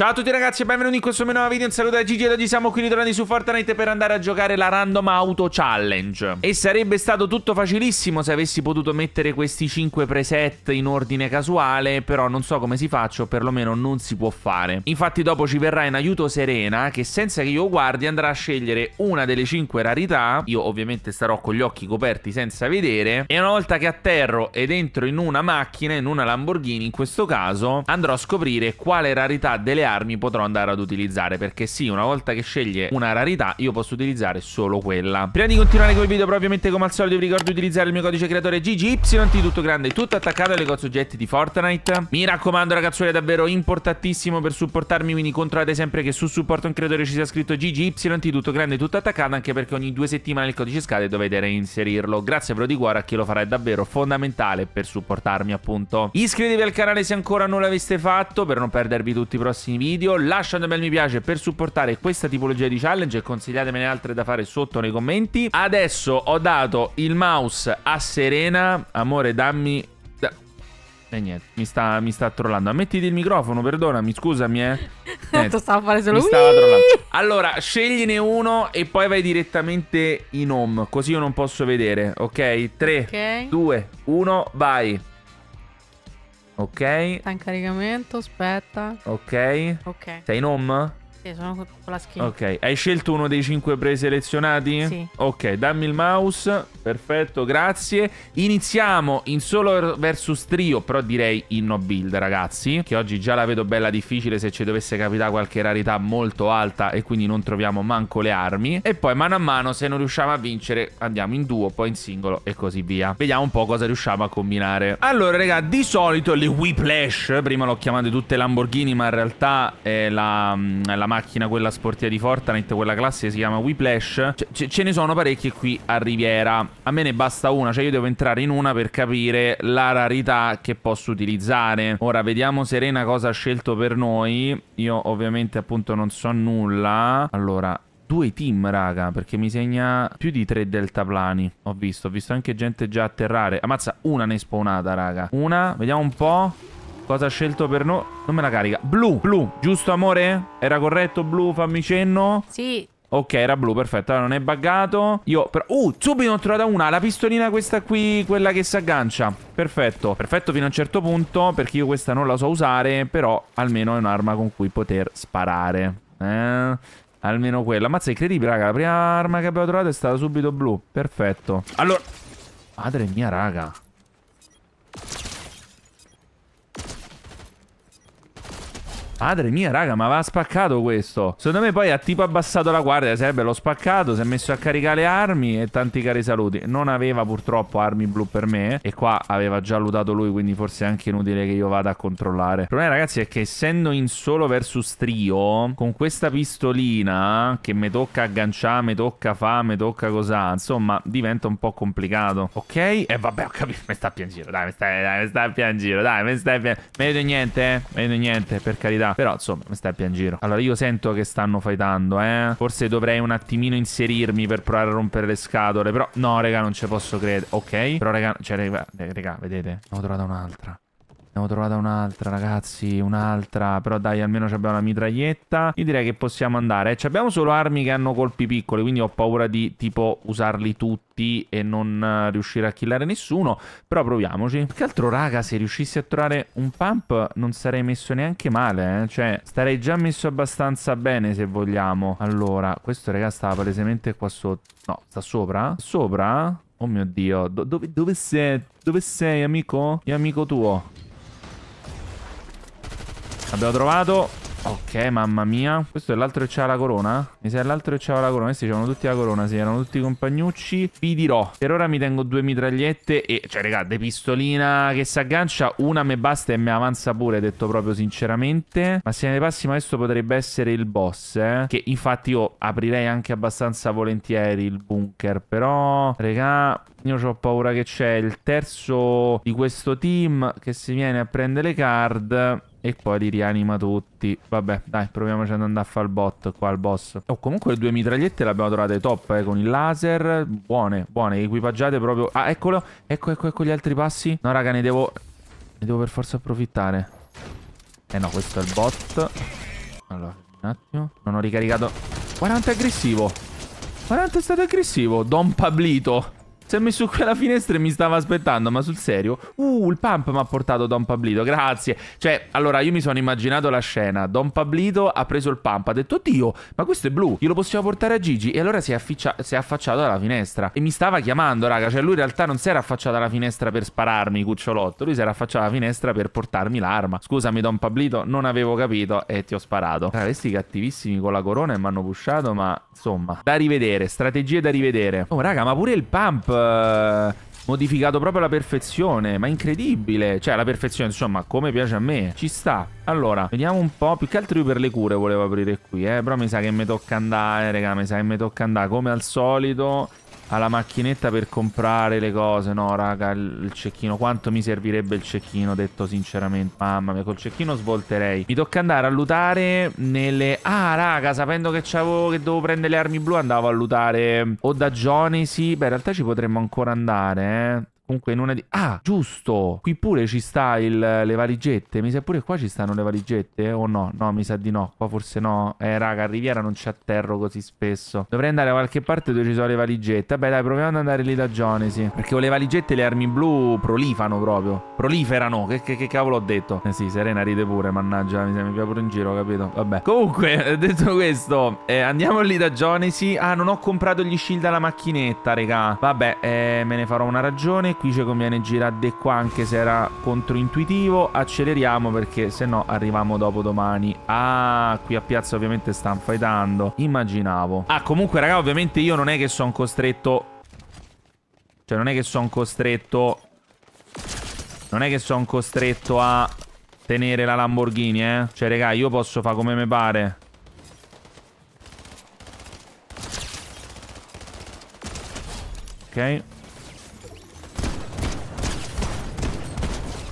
Ciao a tutti ragazzi e benvenuti in questo mio nuovo video, un saluto da Gigi e oggi siamo qui ritornati su Fortnite per andare a giocare la Random Auto Challenge E sarebbe stato tutto facilissimo se avessi potuto mettere questi 5 preset in ordine casuale Però non so come si faccia o perlomeno non si può fare Infatti dopo ci verrà in aiuto Serena che senza che io guardi andrà a scegliere una delle 5 rarità Io ovviamente starò con gli occhi coperti senza vedere E una volta che atterro ed entro in una macchina, in una Lamborghini in questo caso Andrò a scoprire quale rarità delle armi potrò andare ad utilizzare perché sì una volta che sceglie una rarità io posso utilizzare solo quella prima di continuare con il video ovviamente come al solito vi ricordo di utilizzare il mio codice creatore GGY di tutto grande tutto attaccato alle cose oggetti di Fortnite mi raccomando ragazzuoli è davvero importantissimo per supportarmi quindi controllate sempre che su supporto un creatore ci sia scritto GGY di tutto grande tutto attaccato anche perché ogni due settimane il codice scade e dovete reinserirlo grazie però di cuore a chi lo farà è davvero fondamentale per supportarmi appunto iscrivetevi al canale se ancora non l'aveste fatto per non perdervi tutti i prossimi video, lasciate un bel mi piace per supportare questa tipologia di challenge e consigliatemene altre da fare sotto nei commenti. Adesso ho dato il mouse a Serena, amore dammi e niente, mi sta, mi sta trollando. Ammettiti il microfono, perdonami, scusami, eh. Niente, stava a fare solo mi stava trollando. Allora, scegliene uno e poi vai direttamente in home, così io non posso vedere, ok? 3, 2, 1, vai. Ok. Sta in caricamento, aspetta. Ok. Ok. Sei in home? Sì, sono con la schiena. Ok, hai scelto uno dei cinque preselezionati? Sì. Ok, dammi il mouse. Perfetto, grazie. Iniziamo in solo versus trio, però direi in no build, ragazzi. Che oggi già la vedo bella difficile se ci dovesse capitare qualche rarità molto alta e quindi non troviamo manco le armi. E poi mano a mano, se non riusciamo a vincere, andiamo in duo, poi in singolo e così via. Vediamo un po' cosa riusciamo a combinare. Allora, raga, di solito le Whiplash, prima l'ho chiamate tutte Lamborghini, ma in realtà è la, la macchina quella sportiva di Fortnite, quella classica si chiama Whiplash. C ce ne sono parecchie qui a Riviera. A me ne basta una, cioè io devo entrare in una per capire la rarità che posso utilizzare. Ora vediamo Serena cosa ha scelto per noi. Io ovviamente appunto non so nulla. Allora, due team, raga, perché mi segna più di tre deltaplani. Ho visto, ho visto anche gente già atterrare. Ammazza, una ne è spawnata, raga. Una, vediamo un po'. Cosa ha scelto per noi? Non me la carica. Blu, blu, giusto amore? Era corretto blu, fammi cenno? Sì. Ok, era blu, perfetto. Allora non è buggato. Io però... Uh, subito ho trovata una. La pistolina questa qui, quella che si aggancia. Perfetto. Perfetto fino a un certo punto, perché io questa non la so usare, però almeno è un'arma con cui poter sparare. Eh... Almeno quella. Mazza, è incredibile, raga. La prima arma che abbiamo trovato è stata subito blu. Perfetto. Allora... Madre mia, raga. Madre mia, raga, ma va spaccato questo. Secondo me poi ha tipo abbassato la guardia, sarebbe l'ho spaccato, si è messo a caricare le armi e tanti cari saluti. Non aveva purtroppo armi blu per me e qua aveva già lootato lui, quindi forse è anche inutile che io vada a controllare. Il problema, ragazzi, è che essendo in solo versus trio, con questa pistolina che mi tocca agganciare, mi tocca fa, mi tocca cos'ha, insomma, diventa un po' complicato. Ok? E eh, vabbè, ho capito, mi sta a piangere, dai, mi sta, dai, mi sta a piangere, dai, mi sta a piangere. Meglio niente, eh? Meglio niente, per carità. Però insomma, mi stai a piangere. Allora io sento che stanno fightando, eh. Forse dovrei un attimino inserirmi per provare a rompere le scatole. Però no, raga, non ci posso credere. Ok. Però raga, cioè raga, eh, raga vedete, ne ho trovata un'altra. Abbiamo trovato un'altra, ragazzi. Un'altra. Però dai, almeno abbiamo la mitraglietta. Io direi che possiamo andare. Eh, abbiamo solo armi che hanno colpi piccoli, quindi ho paura di, tipo, usarli tutti e non eh, riuscire a killare nessuno. Però proviamoci. Più che altro, raga, se riuscissi a trovare un pump non sarei messo neanche male, eh. Cioè, starei già messo abbastanza bene, se vogliamo. Allora, questo, raga, stava palesemente qua sotto. No, sta sopra? Sopra? Oh mio Dio, Do dove, dove sei? Dove sei, amico? Io amico tuo. L'abbiamo trovato. Ok, mamma mia. Questo è l'altro che c'ha la corona? Mi sa l'altro che c'ha la corona. Questi c'erano tutti la corona, sì, erano tutti compagnucci. Vi dirò, per ora mi tengo due mitragliette e... Cioè, raga, de pistolina che si aggancia, una me basta e mi avanza pure, detto proprio sinceramente. Ma se ne passi, ma questo potrebbe essere il boss, eh? Che infatti io aprirei anche abbastanza volentieri il bunker, però... Raga, io ho paura che c'è il terzo di questo team che si viene a prendere le card... E poi li rianima tutti. Vabbè, dai, proviamoci ad andare a fare il bot qua al boss. Oh, comunque le due mitragliette le abbiamo trovate top, eh, con il laser. Buone, buone, equipaggiate proprio... Ah, eccolo, ecco, ecco, ecco gli altri passi. No, raga, ne devo... Ne devo per forza approfittare. Eh no, questo è il bot. Allora, un attimo. Non ho ricaricato... Guarda quanto è aggressivo. Guarda quanto è stato aggressivo. Don Pablito. Si è messo qui alla finestra e mi stava aspettando, ma sul serio? Uh, il pump mi ha portato Don Pablito, grazie. Cioè, allora, io mi sono immaginato la scena. Don Pablito ha preso il pump, ha detto, oddio, ma questo è blu, glielo possiamo portare a Gigi? E allora si è, si è affacciato alla finestra. E mi stava chiamando, raga, cioè lui in realtà non si era affacciato alla finestra per spararmi, cucciolotto. Lui si era affacciato alla finestra per portarmi l'arma. Scusami, Don Pablito, non avevo capito e ti ho sparato. Raga, questi cattivissimi con la corona e mi hanno pushato, ma insomma, da rivedere, strategie da rivedere. Oh, raga, ma pure il pump eh, modificato proprio alla perfezione, ma incredibile. Cioè, alla perfezione, insomma, come piace a me. Ci sta. Allora, vediamo un po'. Più che altro io per le cure volevo aprire qui, eh. Però mi sa che mi tocca andare, raga, mi sa che mi tocca andare come al solito alla macchinetta per comprare le cose. No, raga, il, il cecchino. Quanto mi servirebbe il cecchino, detto sinceramente. Mamma mia, col cecchino svolterei. Mi tocca andare a lutare nelle... Ah, raga, sapendo che, che devo prendere le armi blu, andavo a lutare o da Jonesy. Beh, in realtà ci potremmo ancora andare, eh. Comunque in una di... Ah, giusto! Qui pure ci sta il, le valigette. Mi sa pure qua ci stanno le valigette, eh, o no? No, mi sa di no. Qua forse no. Eh, raga, a Riviera non ci atterro così spesso. Dovrei andare a qualche parte dove ci sono le valigette. Vabbè, dai, proviamo ad andare lì da Johnny, Perché con le valigette le armi blu prolifano proprio. Proliferano. Che, che, che cavolo ho detto? Eh sì, Serena ride pure, mannaggia. Mi sa, mi piace pure in giro, capito? Vabbè. Comunque, detto questo, eh, andiamo lì da Johnny, Ah, non ho comprato gli shield alla macchinetta, raga. Vabbè, eh, me ne farò una ragione qui ci conviene girare de qua anche se era controintuitivo. Acceleriamo perché se no arriviamo dopo domani. Ah, qui a piazza ovviamente stanno fightando. Immaginavo. Ah, comunque raga, ovviamente io non è che sono costretto... Cioè non è che sono costretto... Non è che sono costretto a tenere la Lamborghini, eh. Cioè raga, io posso fare come mi pare. Ok.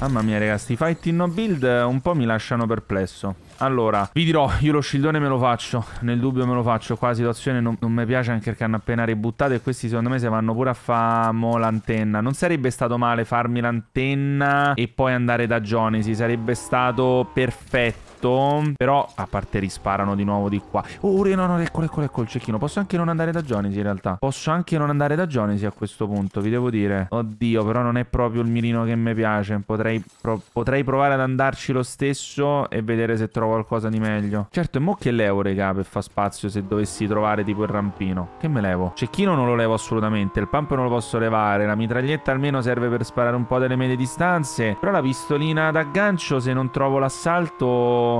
Mamma mia, raga, sti fight in no build eh, un po' mi lasciano perplesso. Allora, vi dirò, io lo shieldone me lo faccio, nel dubbio me lo faccio, qua la situazione non, non mi piace anche perché hanno appena ributtato e questi secondo me se vanno pure a farmo l'antenna. Non sarebbe stato male farmi l'antenna e poi andare da Jonesy, sarebbe stato perfetto fatto. Certo, però, a parte risparano di nuovo di qua. Oh, no, no, eccolo, eccolo, eccolo il cecchino. Posso anche non andare da Jonesy in realtà. Posso anche non andare da Jonesy a questo punto, vi devo dire. Oddio, però non è proprio il mirino che mi piace. Potrei, pro potrei provare ad andarci lo stesso e vedere se trovo qualcosa di meglio. Certo, e mo che levo, regà per far spazio se dovessi trovare tipo il rampino. Che me levo? Cecchino non lo levo assolutamente, il pump non lo posso levare, la mitraglietta almeno serve per sparare un po' delle medie distanze, però la pistolina d'aggancio se non trovo l'assalto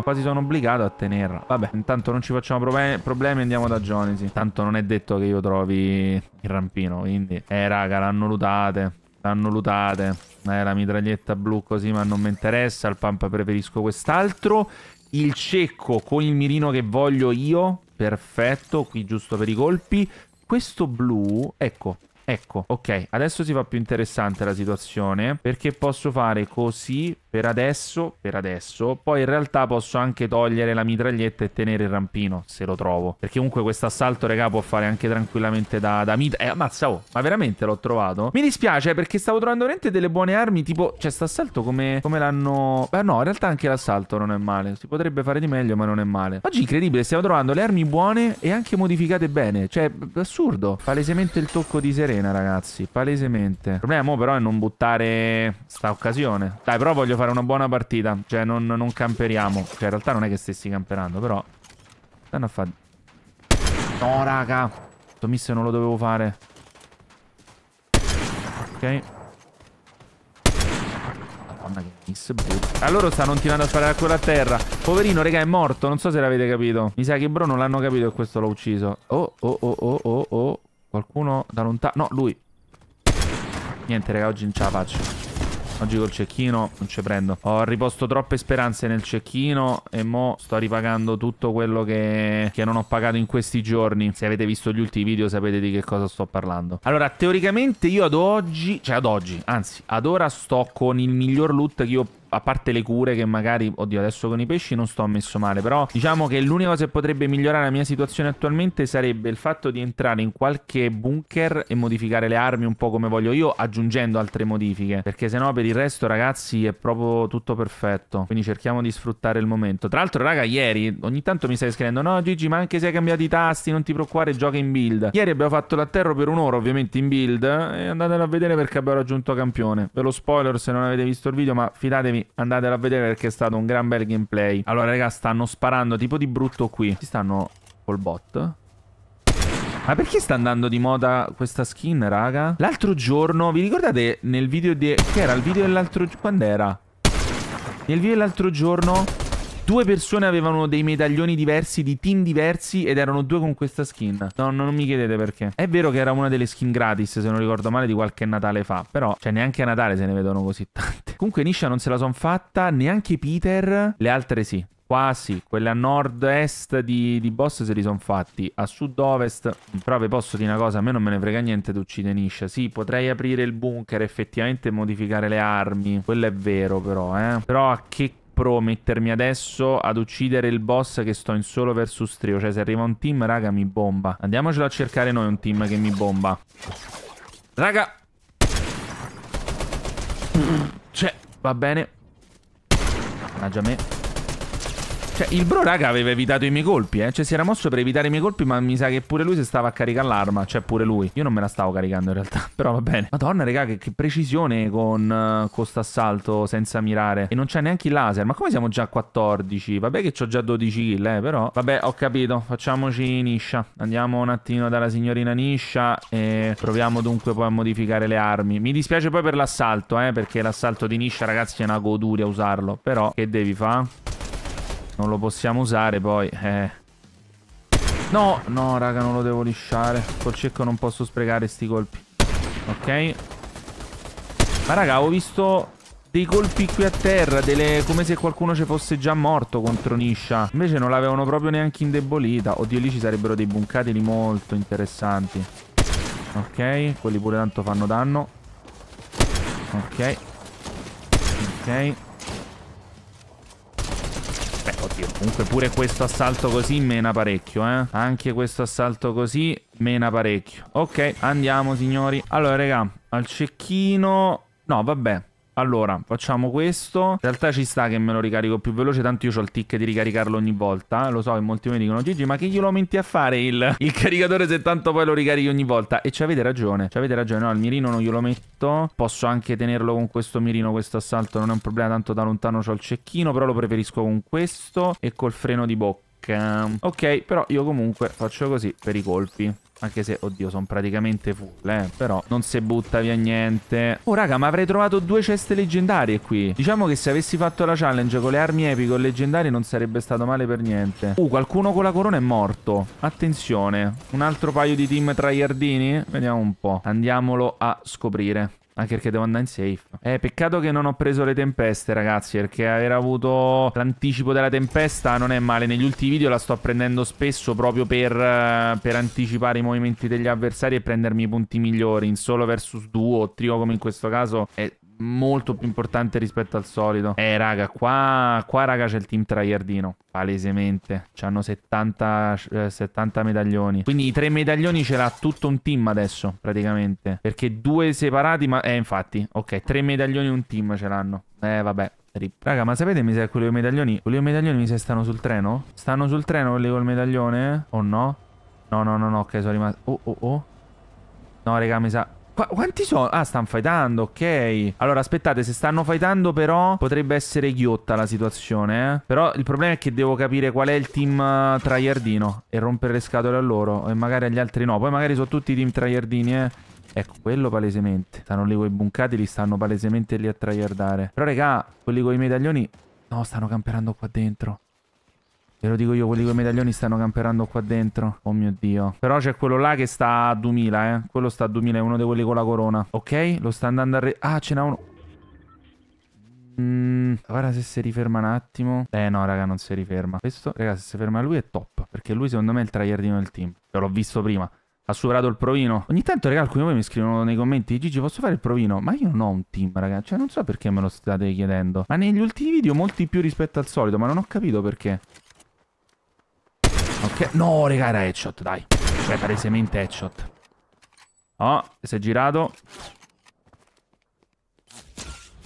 Quasi sono obbligato a tenerla. Vabbè, intanto non ci facciamo problemi, problemi andiamo da Jonesy. Tanto non è detto che io trovi il rampino, quindi... Eh, raga, l'hanno lutate. L'hanno lutate. Eh, la mitraglietta blu così, ma non mi interessa. Al pump preferisco quest'altro. Il cecco con il mirino che voglio io. Perfetto, qui giusto per i colpi. Questo blu, ecco, Ecco, ok, adesso si fa più interessante la situazione perché posso fare così per adesso, per adesso. Poi in realtà posso anche togliere la mitraglietta e tenere il rampino, se lo trovo. Perché comunque questo assalto, regà, può fare anche tranquillamente da, da mid. Eh, ammazza, oh, ma veramente l'ho trovato? Mi dispiace perché stavo trovando veramente delle buone armi, tipo... Cioè, st'assalto come, come l'hanno... Beh, ah, no, in realtà anche l'assalto non è male. Si potrebbe fare di meglio, ma non è male. Oggi incredibile, stiamo trovando le armi buone e anche modificate bene. Cioè, assurdo. Palesemente il tocco di Serena, ragazzi. Palesemente. Il problema, però, è non buttare sta occasione. Dai, però voglio fare fare una buona partita. Cioè, non, non camperiamo. Cioè, in realtà non è che stessi camperando, però... Stanno a fare... No, raga. Questo miss non lo dovevo fare. Ok. Madonna, che miss brutto. A loro stanno continuando a sparare a quella a terra. Poverino, raga, è morto. Non so se l'avete capito. Mi sa che bro non l'hanno capito e questo l'ho ucciso. Oh, oh, oh, oh, oh, oh. Qualcuno da lontano. No, lui. Niente, raga, oggi non ce la faccio. Oggi col cecchino non ci prendo. Ho riposto troppe speranze nel cecchino e mo sto ripagando tutto quello che, che non ho pagato in questi giorni. Se avete visto gli ultimi video sapete di che cosa sto parlando. Allora, teoricamente io ad oggi, cioè ad oggi, anzi, ad ora sto con il miglior loot che io a parte le cure che magari, oddio, adesso con i pesci non sto messo male, però diciamo che l'unica cosa che potrebbe migliorare la mia situazione attualmente sarebbe il fatto di entrare in qualche bunker e modificare le armi un po' come voglio io, aggiungendo altre modifiche, perché sennò per il resto, ragazzi, è proprio tutto perfetto. Quindi cerchiamo di sfruttare il momento. Tra l'altro, raga, ieri ogni tanto mi stai scrivendo "No, Gigi, ma anche se hai cambiato i tasti, non ti preoccupare, gioca in build". Ieri abbiamo fatto l'atterro per un'ora, ovviamente in build, eh, e andatelo a vedere perché abbiamo raggiunto campione. Ve lo spoiler se non avete visto il video, ma fidatevi Miami. Andatelo a vedere perché è stato un gran bel gameplay. Allora, raga, stanno sparando tipo di brutto qui. Ci stanno col bot. Ma perché sta andando di moda questa skin, raga? L'altro giorno, vi ricordate nel video di... Che era il video dell'altro... Quando era? Nel video dell'altro giorno... Due persone avevano dei medaglioni diversi, di team diversi, ed erano due con questa skin. No, non mi chiedete perché. È vero che era una delle skin gratis, se non ricordo male, di qualche Natale fa. Però, cioè, neanche a Natale se ne vedono così tante. Comunque Nisha non se la son fatta, neanche Peter, le altre sì. Quasi, sì. quelle a nord-est di, di, boss se li sono fatti, a sud-ovest, però vi posso dire una cosa, a me non me ne frega niente di uccidere Nisha, sì potrei aprire il bunker, effettivamente modificare le armi, quello è vero però, eh, però a che promettermi adesso ad uccidere il boss che sto in solo versus trio. Cioè, se arriva un team, raga, mi bomba. Andiamocelo a cercare noi un team che mi bomba. Raga. Va bene. Mannaggia me. Cioè, il bro, raga, aveva evitato i miei colpi, eh. Cioè, si era mosso per evitare i miei colpi, ma mi sa che pure lui si stava a caricare l'arma. Cioè, pure lui. Io non me la stavo caricando in realtà. Però va bene. Madonna, raga, che, che precisione con uh, eh, questo assalto senza mirare. E non c'è neanche il laser. Ma come siamo già a 14? Vabbè che ho già 12 kill, eh, però. Vabbè, ho capito. Facciamoci Nisha. Andiamo un attimo dalla signorina Nisha e proviamo dunque poi a modificare le armi. Mi dispiace poi per l'assalto, eh, perché l'assalto di Nisha, ragazzi, è una goduria usarlo. Però, che devi fare? Non lo possiamo usare poi, eh. No, no, raga, non lo devo lisciare. Col cecco non posso sprecare sti colpi. Ok. Ma raga, ho visto dei colpi qui a terra, delle... come se qualcuno ci fosse già morto contro Niscia Invece non l'avevano proprio neanche indebolita. Oddio, lì ci sarebbero dei buncateli molto interessanti. Ok, quelli pure tanto fanno danno. Ok. Ok. Comunque pure questo assalto così mena parecchio, eh. Anche questo assalto così mena parecchio. Ok, andiamo signori. Allora, raga, al cecchino... No, vabbè. Allora, facciamo questo. In realtà ci sta che me lo ricarico più veloce, tanto io ho il tic di ricaricarlo ogni volta. Eh. Lo so che molti mi dicono, Gigi, ma che glielo metti a fare il, il caricatore se tanto poi lo ricarichi ogni volta? E ci avete ragione, ci avete ragione. No, il mirino non glielo metto. Posso anche tenerlo con questo mirino, questo assalto, non è un problema, tanto da lontano ho il cecchino, però lo preferisco con questo e col freno di bocca. Ok, però io comunque faccio così per i colpi. Anche se, oddio, sono praticamente full, eh. Però non si butta via niente. Oh, raga, ma avrei trovato due ceste leggendarie qui. Diciamo che se avessi fatto la challenge con le armi epiche o leggendarie non sarebbe stato male per niente. Uh, qualcuno con la corona è morto. Attenzione. Un altro paio di team tra iardini? Vediamo un po'. Andiamolo a scoprire. Anche perché devo andare in safe. Eh, peccato che non ho preso le tempeste, ragazzi. Perché aver avuto l'anticipo della tempesta non è male. Negli ultimi video la sto prendendo spesso proprio per, eh, per anticipare i movimenti degli avversari e prendermi i punti migliori. In solo versus duo o trio, come in questo caso, è molto più importante rispetto al solito. Eh, raga, qua, qua raga, c'è il team tryhardino. Palesemente. C'hanno 70, eh, 70 medaglioni. Quindi i tre medaglioni ce l'ha tutto un team adesso, praticamente. Perché due separati, ma... Eh, infatti. Ok, tre medaglioni e un team ce l'hanno. Eh, vabbè. Raga, ma sapete mi sa che i medaglioni... Quelli i medaglioni mi sa stanno sul treno? Stanno sul treno quelli col medaglione? O oh, no? No, no, no, no, ok, sono rimasto... Oh, oh, oh. No, raga, mi sa... Qu quanti sono? Ah, stanno fightando, ok. Allora, aspettate, se stanno fightando però potrebbe essere ghiotta la situazione, eh. Però il problema è che devo capire qual è il team uh, eh, traiardino e rompere le scatole a loro e magari agli altri no. Poi magari sono tutti i team traiardini, eh. Ecco, quello palesemente. Stanno lì con i buncati, li stanno palesemente lì a traiardare. Però, regà, quelli con i medaglioni... No, stanno camperando qua dentro. Ve lo dico io, quelli con i medaglioni stanno camperando qua dentro. Oh mio Dio. Però c'è quello là che sta a 2000, eh. Quello sta a 2000, è uno di quelli con la corona. Ok, lo sta andando a... Re ah, ce n'è uno. Mm, guarda se si riferma un attimo. Eh no, raga, non si riferma. Questo, raga, se si ferma lui è top. Perché lui, secondo me, è il tryhardino del team. L'ho visto prima. Ha superato il provino. Ogni tanto, raga, alcuni di voi mi scrivono nei commenti: Gigi, posso fare il provino? Ma io non ho un team, raga. Cioè, non so perché me lo state chiedendo. Ma negli ultimi video molti più rispetto al solito. Ma non ho capito perché. Ok, no, raga, era headshot, dai. Cioè, palesemente headshot. Oh, si è girato.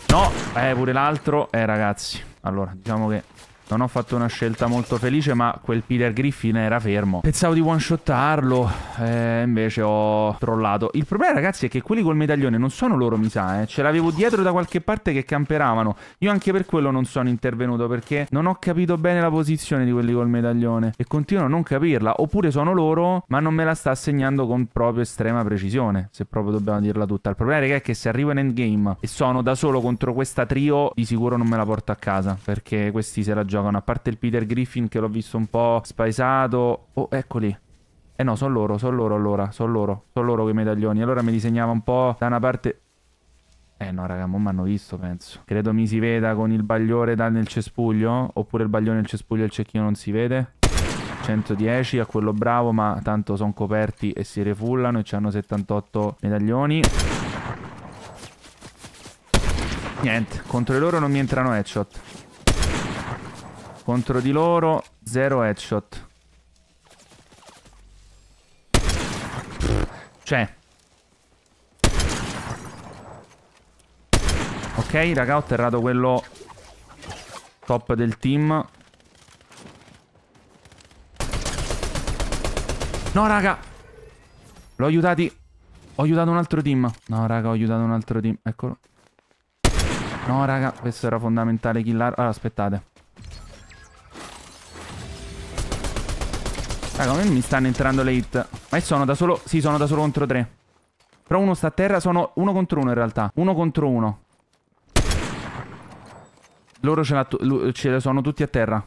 No, eh, pure l'altro. Eh, ragazzi. Allora, diciamo che non ho fatto una scelta molto felice, ma quel Peter Griffin era fermo. Pensavo di one-shottarlo, eh, invece ho trollato. Il problema, ragazzi, è che quelli col medaglione non sono loro, mi sa, eh. Ce l'avevo dietro da qualche parte che camperavano. Io anche per quello non sono intervenuto, perché non ho capito bene la posizione di quelli col medaglione. E continuo a non capirla. Oppure sono loro, ma non me la sta assegnando con proprio estrema precisione, se proprio dobbiamo dirla tutta. Il problema, ragazzi, è che se arrivo in endgame e sono da solo contro questa trio, di sicuro non me la porto a casa, perché questi se la giocano giocano, a parte il Peter Griffin che l'ho visto un po' spaesato. Oh, eccoli. Eh no, sono loro, sono loro allora, sono loro, sono loro quei medaglioni. Allora mi disegnava un po' da una parte... Eh no, raga, non mi hanno visto, penso. Credo mi si veda con il bagliore da nel cespuglio, oppure il baglione nel cespuglio e il cecchino non si vede. 110 a quello bravo, ma tanto sono coperti e si refullano e hanno 78 medaglioni. Niente, contro di loro non mi entrano headshot. Contro di loro, zero headshot. Cioè. Ok, raga, ho atterrato quello top del team. No, raga. L'ho aiutati. Ho aiutato un altro team. No, raga, ho aiutato un altro team. Eccolo. No, raga, questo era fondamentale killare. Allora, aspettate. Raga, a mi stanno entrando le hit. Ma sono da solo... Sì, sono da solo contro tre. Però uno sta a terra, sono uno contro uno in realtà. Uno contro uno. Loro ce, ce sono tutti a terra.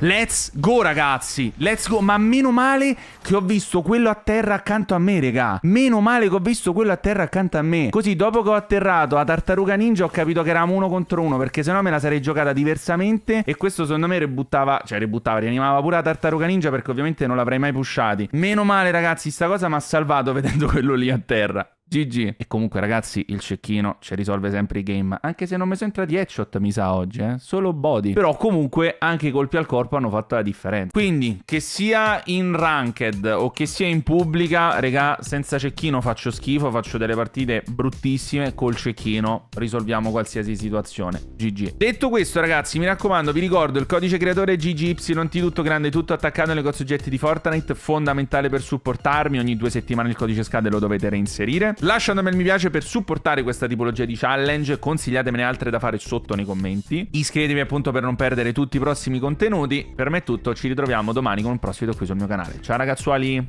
Let's go, ragazzi. Let's go. Ma meno male che ho visto quello a terra accanto a me, raga. Meno male che ho visto quello a terra accanto a me. Così, dopo che ho atterrato a Tartaruga Ninja, ho capito che eravamo uno contro uno. Perché sennò me la sarei giocata diversamente. E questo, secondo me, rebuttava. Cioè, rebuttava, rianimava pure la Tartaruga Ninja. Perché ovviamente non l'avrei mai pushati. Meno male, ragazzi, sta cosa mi ha salvato vedendo quello lì a terra. GG. E comunque, ragazzi, il cecchino ci risolve sempre i game. Anche se non mi sono entrati headshot, mi sa oggi, eh? Solo body. Però comunque anche i colpi al corpo hanno fatto la differenza. Quindi, che sia in ranked o che sia in pubblica, regà, senza cecchino faccio schifo, faccio delle partite bruttissime. Col cecchino risolviamo qualsiasi situazione. GG. Detto questo, ragazzi, mi raccomando, vi ricordo il codice creatore GGY. Non ti tutto grande, tutto attaccato nei cozzetti di Fortnite, fondamentale per supportarmi. Ogni due settimane il codice scade lo dovete reinserire. Lasciate un bel mi piace per supportare questa tipologia di challenge, consigliatemene altre da fare sotto nei commenti. Iscrivetevi appunto per non perdere tutti i prossimi contenuti. Per me è tutto, ci ritroviamo domani con un prossimo video qui sul mio canale. Ciao ragazzuoli!